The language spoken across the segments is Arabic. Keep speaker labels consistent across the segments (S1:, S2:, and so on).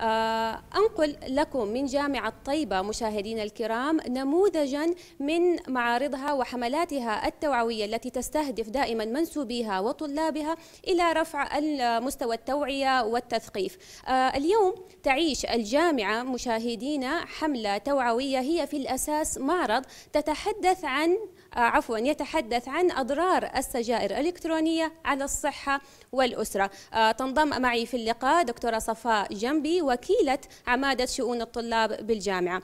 S1: آه، أنقل لكم من جامعة طيبة مشاهدينا الكرام نموذجا من معارضها وحملاتها التوعوية التي تستهدف دائما منسوبيها وطلابها إلى رفع مستوى التوعية والتثقيف آه، اليوم تعيش الجامعة مشاهدينا حملة توعوية هي في الأساس معرض تتحدث عن آه، عفوا يتحدث عن أضرار السجائر الإلكترونية على الصحة والأسرة تنضم معي في اللقاء دكتورة صفاء جنبي وكيلة عمادة شؤون الطلاب بالجامعة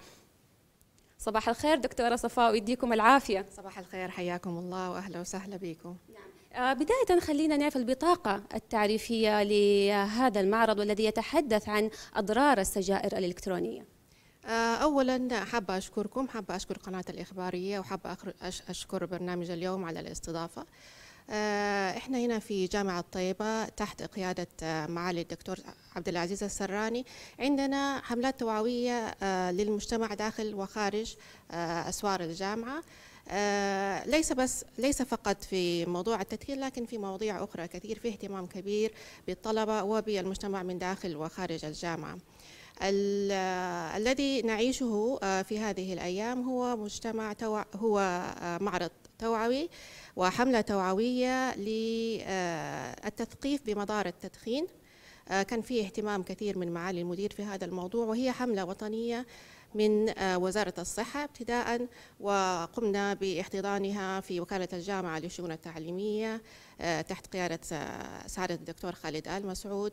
S1: صباح الخير دكتورة صفاء ويديكم العافية صباح الخير حياكم الله وأهلا وسهلا بكم نعم. آه، بداية خلينا نعرف البطاقة التعريفية لهذا المعرض والذي يتحدث عن
S2: أضرار السجائر الإلكترونية آه، اولا حابه اشكركم حابه اشكر قناه الاخباريه وحابه اشكر برنامج اليوم على الاستضافه آه، احنا هنا في جامعة طيبة تحت قيادة آه، معالي الدكتور عبد العزيز السراني عندنا حملات توعوية آه، للمجتمع داخل وخارج أسوار الجامعة ليس بس ليس فقط في موضوع التدخين لكن في مواضيع أخرى كثير في اهتمام كبير بالطلبة وبالمجتمع من داخل وخارج الجامعة. الذي نعيشه في هذه الايام هو مجتمع هو معرض توعوي وحملة توعوية للتثقيف آه، بمضار التدخين آه، كان فيه اهتمام كثير من معالي المدير في هذا الموضوع وهي حملة وطنية من آه، وزارة الصحة ابتداء وقمنا باحتضانها في وكالة الجامعة للشؤون التعليمية تحت قيادة سعادة الدكتور خالد آل مسعود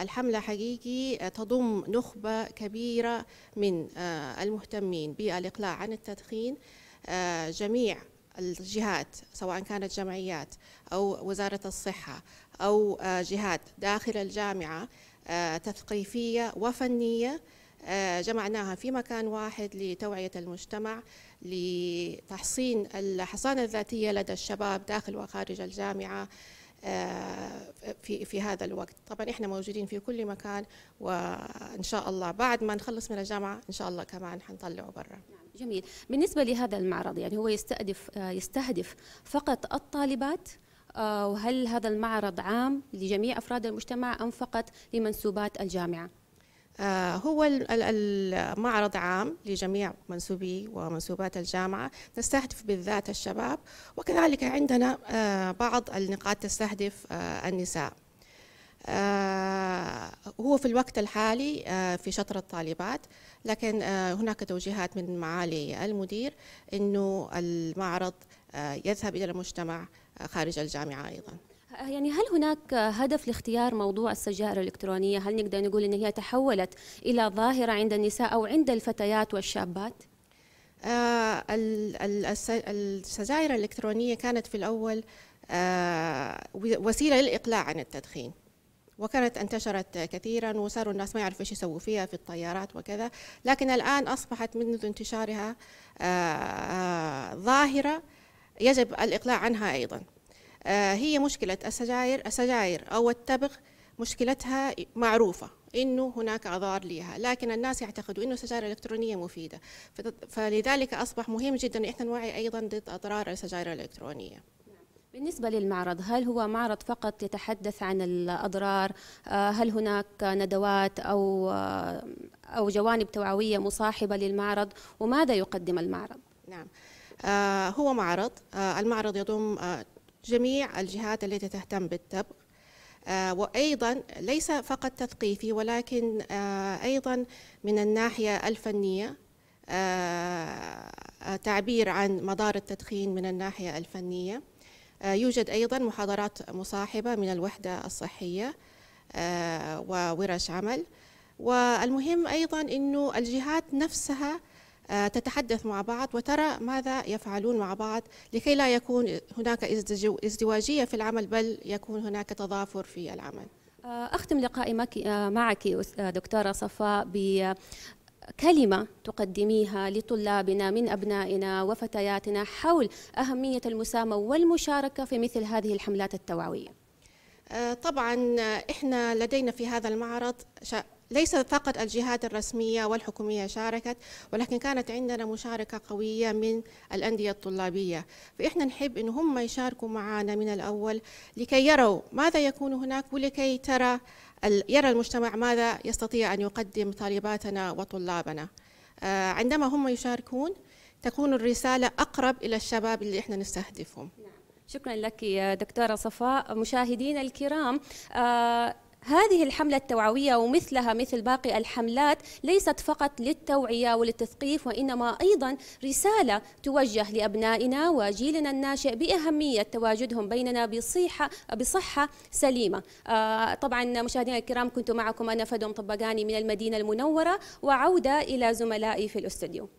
S2: الحملة حقيقي تضم نخبة كبيرة من المهتمين بالإقلاع عن التدخين جميع الجهات سواء كانت جمعيات أو وزارة الصحة أو آه، جهات داخل الجامعة آه، تثقيفية وفنية آه، جمعناها في مكان واحد لتوعية المجتمع لتحصين الحصانة الذاتية لدى الشباب داخل وخارج الجامعة آه، في في هذا الوقت طبعا احنا موجودين في كل مكان وان شاء الله بعد ما نخلص من الجامعه ان شاء الله كمان حنطلعه برا نعم، جميل
S1: بالنسبه لهذا المعرض يعني هو يستهدف آه، يستهدف فقط الطالبات آه، وهل هذا المعرض عام لجميع افراد المجتمع ام فقط لمنسوبات الجامعه
S2: آه، هو المعرض عام لجميع منسوبي ومنسوبات الجامعة نستهدف بالذات الشباب وكذلك عندنا آه، بعض النقاط تستهدف آه، النساء هو في الوقت الحالي في شطر الطالبات لكن هناك توجيهات من معالي المدير انه المعرض يذهب الى المجتمع خارج الجامعه ايضا
S1: آه، يعني هل هناك هدف لاختيار موضوع السجائر الإلكترونية؟ هل نقدر نقول أن هي تحولت إلى ظاهرة عند النساء أو عند الفتيات والشابات؟ آه
S2: السجائر الإلكترونية كانت في الأول آه وسيلة للإقلاع عن التدخين وكانت انتشرت كثيرا وصاروا الناس ما يعرفوا ايش يسووا فيها في الطيارات وكذا لكن الان اصبحت منذ انتشارها آه، آه، ظاهره يجب الاقلاع عنها ايضا آه، هي مشكلة السجاير السجاير أو التبغ مشكلتها معروفة انه هناك اضرار لها لكن الناس يعتقدوا انه السجائر الالكترونيه مفيده فلذلك اصبح مهم جدا ان احنا نوعي ايضا ضد اضرار السجائر الالكترونيه بالنسبة للمعرض
S1: هل هو معرض فقط يتحدث عن الأضرار آه، هل هناك ندوات أو آه، أو جوانب توعوية مصاحبة للمعرض وماذا يقدم المعرض؟
S2: نعم هو معرض المعرض يضم جميع الجهات التي تهتم بالتبغ آه، وأيضا ليس فقط تثقيفي ولكن آه، أيضا من الناحية الفنية آه، تعبير عن مدار التدخين من الناحية الفنية يوجد أيضا محاضرات مصاحبة من الوحدة الصحية وورش عمل والمهم أيضا أنه الجهات نفسها آه، تتحدث مع بعض وترى ماذا يفعلون مع بعض لكي لا يكون هناك ازدواجية في العمل بل يكون هناك تضافر في العمل
S1: آه، أختم لقائي آه، معك دكتورة صفاء كلمة تقدميها لطلابنا من أبنائنا وفتياتنا حول أهمية المساهمة والمشاركة في مثل هذه الحملات
S2: التوعوية طبعا إحنا لدينا في هذا المعرض ليس فقط الجهات الرسمية والحكومية شاركت ولكن كانت عندنا مشاركة قوية من الأندية الطلابية فإحنا نحب أن هم يشاركوا معنا من الأول لكي يروا ماذا يكون هناك ولكي ترى يرى المجتمع ماذا يستطيع أن يقدم طالباتنا وطلابنا آه، عندما هم يشاركون تكون الرسالة أقرب إلى الشباب اللي إحنا نستهدفهم نعم. شكرا لك دكتورة صفاء
S1: مشاهدينا الكرام آه، هذه الحملة التوعوية ومثلها مثل باقي الحملات ليست فقط للتوعية وللتثقيف وإنما أيضا رسالة توجه لأبنائنا وجيلنا الناشئ بأهمية تواجدهم بيننا بصحة, بصحة سليمة آه طبعا مشاهدينا الكرام كنت معكم أنا فدوم طبقاني من المدينة المنورة وعودة إلى زملائي في الاستوديو